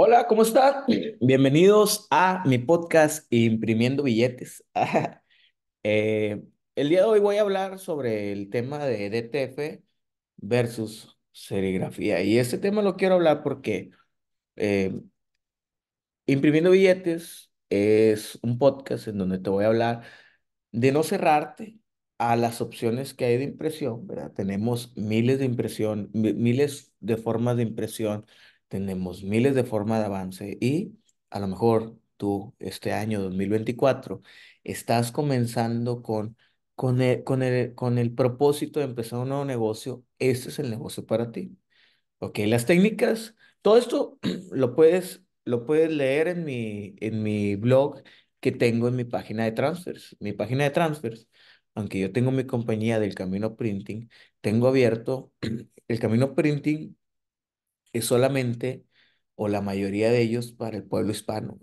Hola, ¿cómo está? Bienvenidos a mi podcast Imprimiendo Billetes. Eh, el día de hoy voy a hablar sobre el tema de DTF versus serigrafía. Y este tema lo quiero hablar porque eh, Imprimiendo Billetes es un podcast en donde te voy a hablar de no cerrarte a las opciones que hay de impresión, ¿verdad? Tenemos miles de impresión, miles de formas de impresión tenemos miles de formas de avance y a lo mejor tú este año 2024 estás comenzando con, con, el, con, el, con el propósito de empezar un nuevo negocio, este es el negocio para ti. Ok, las técnicas, todo esto lo puedes, lo puedes leer en mi, en mi blog que tengo en mi página de transfers. Mi página de transfers, aunque yo tengo mi compañía del Camino Printing, tengo abierto el Camino Printing es solamente o la mayoría de ellos para el pueblo hispano,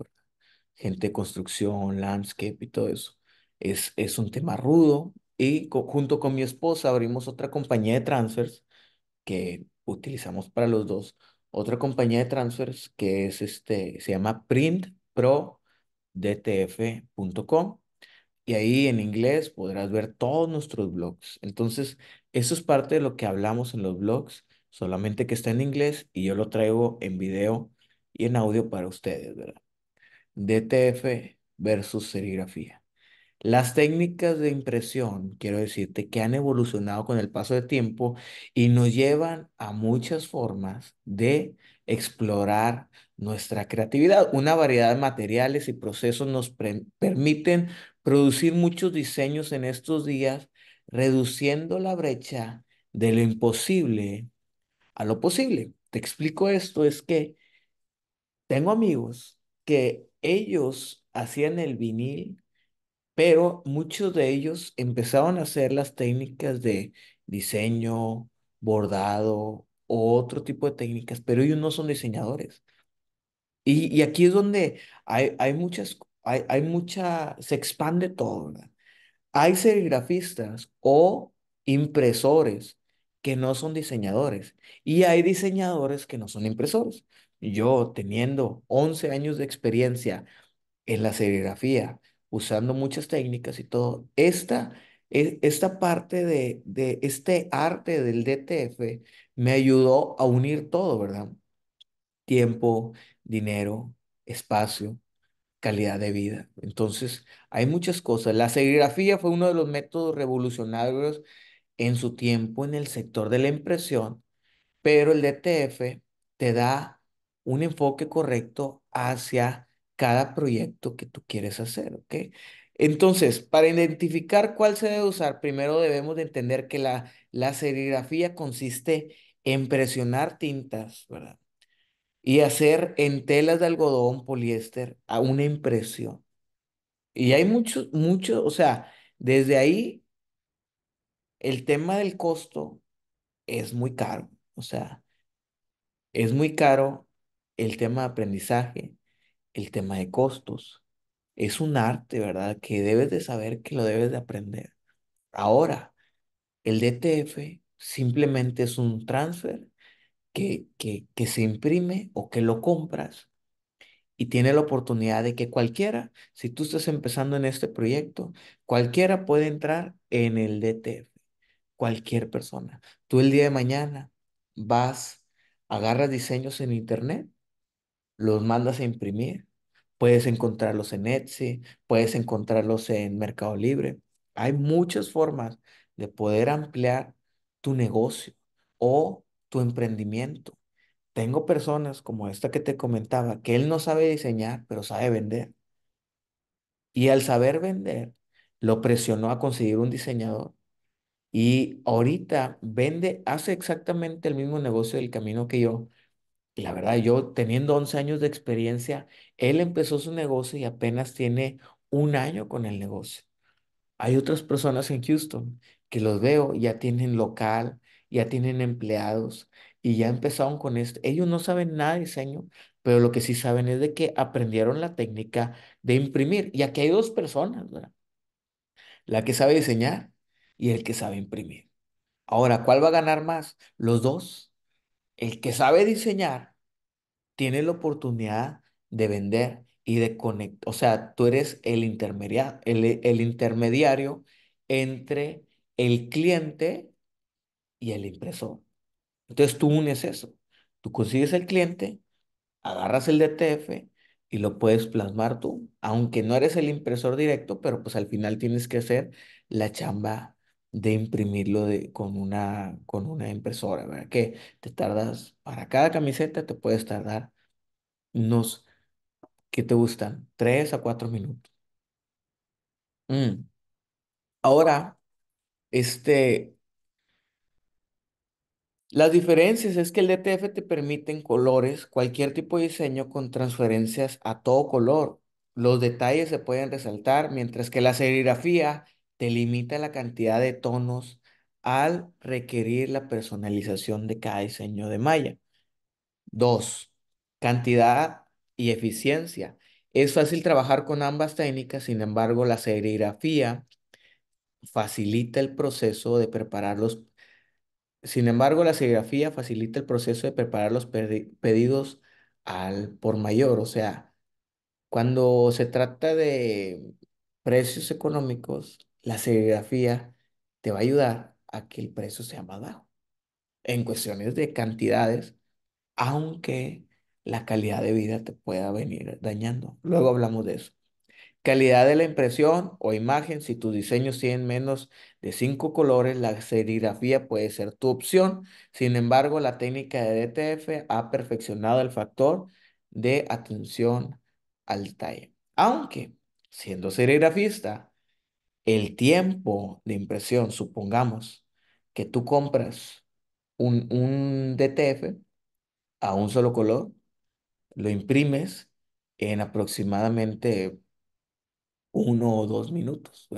gente de construcción, landscape y todo eso. Es, un tema rudo y junto con mi esposa abrimos otra compañía de transfers que utilizamos para los dos, otra compañía de transfers que es este, se llama printprodtf.com y ahí en inglés podrás ver todos nuestros blogs. Entonces, eso es parte de lo que hablamos en los blogs solamente que está en inglés y yo lo traigo en video y en audio para ustedes, ¿verdad? DTF versus serigrafía. Las técnicas de impresión, quiero decirte, que han evolucionado con el paso del tiempo y nos llevan a muchas formas de explorar nuestra creatividad. Una variedad de materiales y procesos nos permiten producir muchos diseños en estos días, reduciendo la brecha de lo imposible a lo posible. Te explico esto, es que tengo amigos que ellos hacían el vinil, pero muchos de ellos empezaron a hacer las técnicas de diseño, bordado, otro tipo de técnicas, pero ellos no son diseñadores. Y, aquí es donde hay, muchas, hay, hay mucha, se expande todo, ¿verdad? Hay serigrafistas o impresores que no son diseñadores y hay diseñadores que no son impresores. Yo, teniendo 11 años de experiencia en la serigrafía, usando muchas técnicas y todo, esta, e, esta parte de, de este arte del DTF me ayudó a unir todo, ¿verdad? Tiempo, dinero, espacio, calidad de vida. Entonces, hay muchas cosas. La serigrafía fue uno de los métodos revolucionarios en su tiempo en el sector de la impresión, pero el DTF te da un enfoque correcto hacia cada proyecto que tú quieres hacer, ¿ok? Entonces, para identificar cuál se debe usar, primero debemos de entender que la, serigrafía consiste en presionar tintas, ¿verdad? Y hacer en telas de algodón, poliéster, a una impresión. Y hay muchos, muchos, o sea, desde ahí el tema del costo es muy caro, o sea, es muy caro el tema de aprendizaje, el tema de costos. Es un arte, ¿verdad? Que debes de saber que lo debes de aprender. Ahora, el DTF simplemente es un transfer que, que, que se imprime o que lo compras y tiene la oportunidad de que cualquiera, si tú estás empezando en este proyecto, cualquiera puede entrar en el DTF cualquier persona. Tú el día de mañana vas, agarras diseños en internet, los mandas a imprimir, puedes encontrarlos en Etsy, puedes encontrarlos en Mercado Libre. Hay muchas formas de poder ampliar tu negocio o tu emprendimiento. Tengo personas como esta que te comentaba, que él no sabe diseñar, pero sabe vender. Y al saber vender, lo presionó a conseguir un diseñador y ahorita vende, hace exactamente el mismo negocio del camino que yo. la verdad, yo teniendo 11 años de experiencia, él empezó su negocio y apenas tiene un año con el negocio. Hay otras personas en Houston que los veo, ya tienen local, ya tienen empleados y ya empezaron con esto. Ellos no saben nada de diseño, pero lo que sí saben es de que aprendieron la técnica de imprimir. Y aquí hay dos personas, ¿verdad? La que sabe diseñar y el que sabe imprimir. Ahora, ¿cuál va a ganar más? Los dos. El que sabe diseñar tiene la oportunidad de vender y de conectar. O sea, tú eres el intermediario, el, intermediario entre el cliente y el impresor. Entonces tú unes eso. Tú consigues el cliente, agarras el DTF y lo puedes plasmar tú, aunque no eres el impresor directo, pero pues al final tienes que hacer la chamba de imprimirlo de, con una, con una impresora, ¿verdad? Que te tardas, para cada camiseta te puedes tardar unos, que te gustan? Tres a cuatro minutos. Mm. Ahora, este, las diferencias es que el DTF te en colores, cualquier tipo de diseño con transferencias a todo color. Los detalles se pueden resaltar, mientras que la serigrafía te limita la cantidad de tonos al requerir la personalización de cada diseño de malla. Dos, cantidad y eficiencia. Es fácil trabajar con ambas técnicas, sin embargo, la serigrafía facilita el proceso de preparar los... Sin embargo, la serigrafía facilita el proceso de preparar los pedidos al por mayor. O sea, cuando se trata de precios económicos, la serigrafía te va a ayudar a que el precio sea más bajo en cuestiones de cantidades, aunque la calidad de vida te pueda venir dañando. Luego hablamos de eso. Calidad de la impresión o imagen, si tus diseños tienen menos de cinco colores, la serigrafía puede ser tu opción. Sin embargo, la técnica de DTF ha perfeccionado el factor de atención al talle. Aunque, siendo serigrafista, el tiempo de impresión, supongamos que tú compras un, DTF a un solo color, lo imprimes en aproximadamente uno o dos minutos,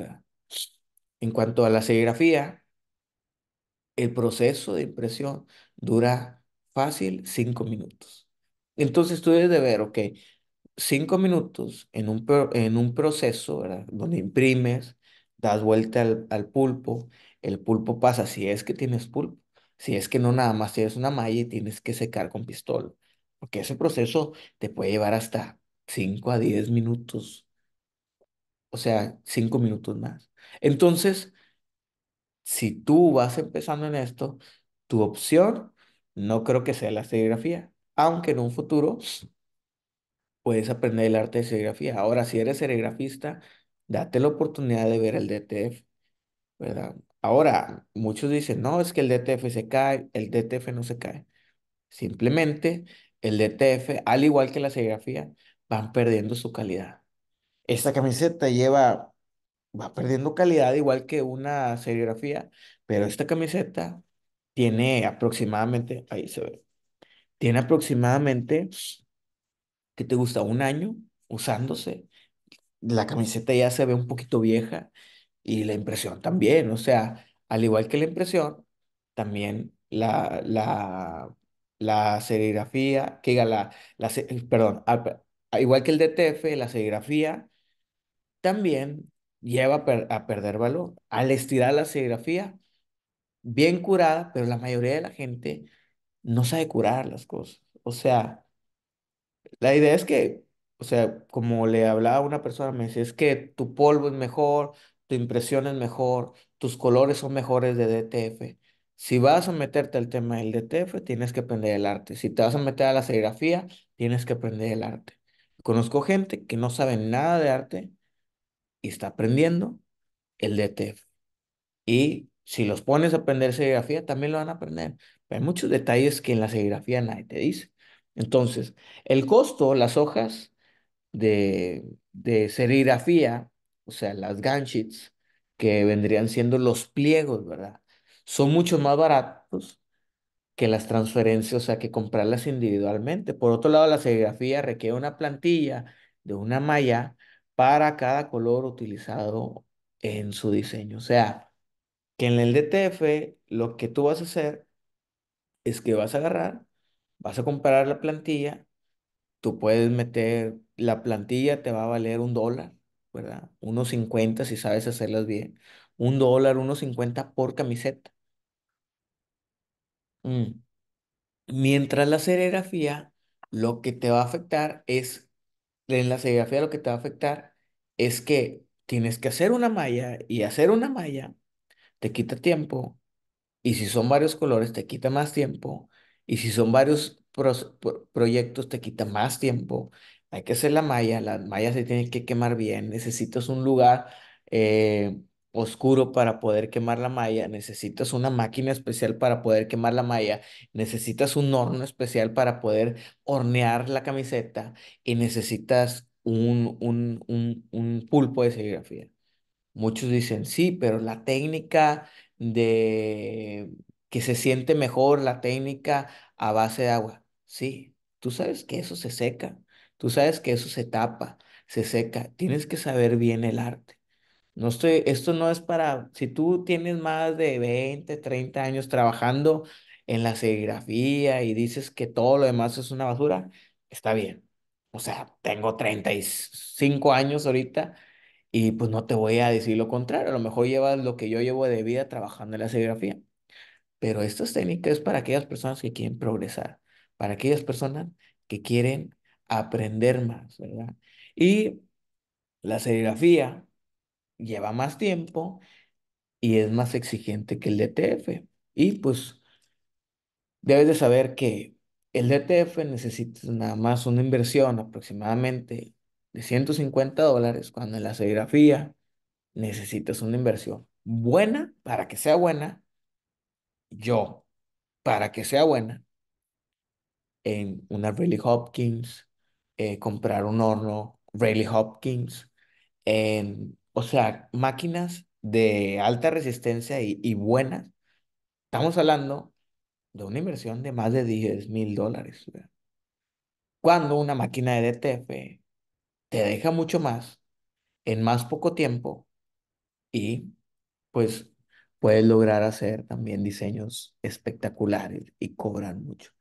En cuanto a la serigrafía, el proceso de impresión dura fácil cinco minutos. Entonces tú debes de ver, ok, cinco minutos en un, en un proceso, Donde imprimes, das vuelta al, pulpo, el pulpo pasa, si es que tienes pulpo, si es que no nada más tienes una malla y tienes que secar con pistola, porque ese proceso te puede llevar hasta 5 a 10 minutos, o sea, 5 minutos más. Entonces, si tú vas empezando en esto, tu opción no creo que sea la serigrafía, aunque en un futuro puedes aprender el arte de serigrafía. Ahora, si eres serigrafista, date la oportunidad de ver el DTF, ¿verdad? Ahora, muchos dicen, no, es que el DTF se cae, el DTF no se cae. Simplemente el DTF, al igual que la serigrafía, van perdiendo su calidad. Esta camiseta lleva, va perdiendo calidad igual que una serigrafía, pero esta camiseta tiene aproximadamente, ahí se ve, tiene aproximadamente, que te gusta? Un año usándose la camiseta ya se ve un poquito vieja y la impresión también, o sea, al igual que la impresión, también la, la, la serigrafía, que diga la, la, perdón, al, igual que el DTF, la serigrafía también lleva a perder valor. Al estirar la serigrafía, bien curada, pero la mayoría de la gente no sabe curar las cosas. O sea, la idea es que o sea, como le hablaba a una persona, me decía, es que tu polvo es mejor, tu impresión es mejor, tus colores son mejores de DTF. Si vas a meterte al tema del DTF, tienes que aprender el arte. Si te vas a meter a la serigrafía, tienes que aprender el arte. Conozco gente que no sabe nada de arte y está aprendiendo el DTF. Y si los pones a aprender serigrafía, también lo van a aprender. Pero hay muchos detalles que en la serigrafía nadie te dice. Entonces, el costo, las hojas, de, de serigrafía, o sea, las ganchits que vendrían siendo los pliegos, ¿verdad? Son mucho más baratos que las transferencias, o sea, que comprarlas individualmente. Por otro lado, la serigrafía requiere una plantilla de una malla para cada color utilizado en su diseño. O sea, que en el DTF lo que tú vas a hacer es que vas a agarrar, vas a comprar la plantilla Tú puedes meter la plantilla, te va a valer un dólar, ¿verdad? Unos 50 si sabes hacerlas bien. Un dólar, unos cincuenta por camiseta. Mm. Mientras la serigrafía, lo que te va a afectar es, en la serigrafía lo que te va a afectar es que tienes que hacer una malla y hacer una malla te quita tiempo y si son varios colores te quita más tiempo y si son varios proyectos te quita más tiempo. Hay que hacer la malla, la malla se tiene que quemar bien, necesitas un lugar eh, oscuro para poder quemar la malla, necesitas una máquina especial para poder quemar la malla, necesitas un horno especial para poder hornear la camiseta y necesitas un, un pulpo de serigrafía. Muchos dicen, sí, pero la técnica de que se siente mejor, la técnica a base de agua. Sí, tú sabes que eso se seca, tú sabes que eso se tapa, se seca. Tienes que saber bien el arte. No estoy, esto no es para, si tú tienes más de 20, 30 años trabajando en la serigrafía y dices que todo lo demás es una basura, está bien. O sea, tengo 35 años ahorita y pues no te voy a decir lo contrario. A lo mejor llevas lo que yo llevo de vida trabajando en la serigrafía. Pero estas técnicas es para aquellas personas que quieren progresar, para aquellas personas que quieren aprender más, ¿verdad? Y la serigrafía lleva más tiempo y es más exigente que el DTF. Y pues debes de saber que el DTF necesita nada más una inversión aproximadamente de 150 dólares, cuando en la serigrafía necesitas una inversión buena para que sea buena. Yo, para que sea buena, en una Rayleigh Hopkins, eh, comprar un horno Rayleigh Hopkins, em, o sea, máquinas de alta resistencia y, y buenas. Estamos hablando de una inversión de más de 10 mil dólares. Cuando una máquina de DTF te deja mucho más en más poco tiempo y pues puedes lograr hacer también diseños espectaculares y cobran mucho.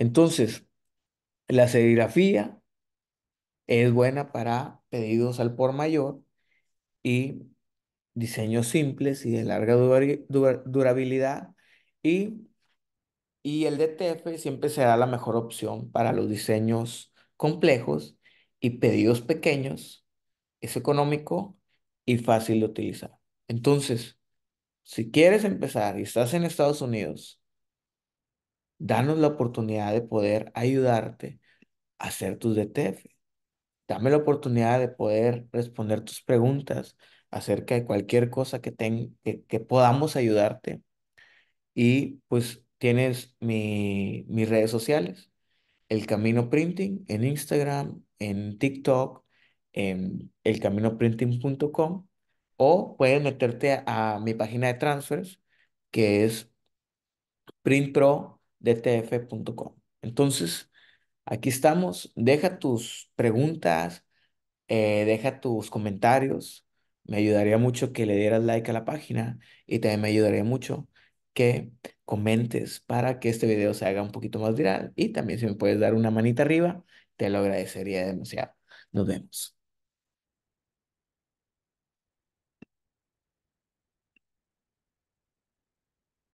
Entonces, la serigrafía es buena para pedidos al por mayor y diseños simples y de larga durabilidad y el DTF siempre será la mejor opción para los diseños complejos y pedidos pequeños. Es económico y fácil de utilizar. Entonces, si quieres empezar y estás en Estados Unidos, danos la oportunidad de poder ayudarte a hacer tus DTF. Dame la oportunidad de poder responder tus preguntas acerca de cualquier cosa que, que, podamos ayudarte. Y pues tienes mis redes sociales, El Camino Printing, en Instagram, en TikTok, en elcaminoprinting.com, o puedes meterte a, mi página de transfers, que es printpro dtf.com. Entonces, aquí estamos. Deja tus preguntas, eh, deja tus comentarios. Me ayudaría mucho que le dieras like a la página y también me ayudaría mucho que comentes para que este video se haga un poquito más viral. Y también si me puedes dar una manita arriba, te lo agradecería demasiado. Nos vemos.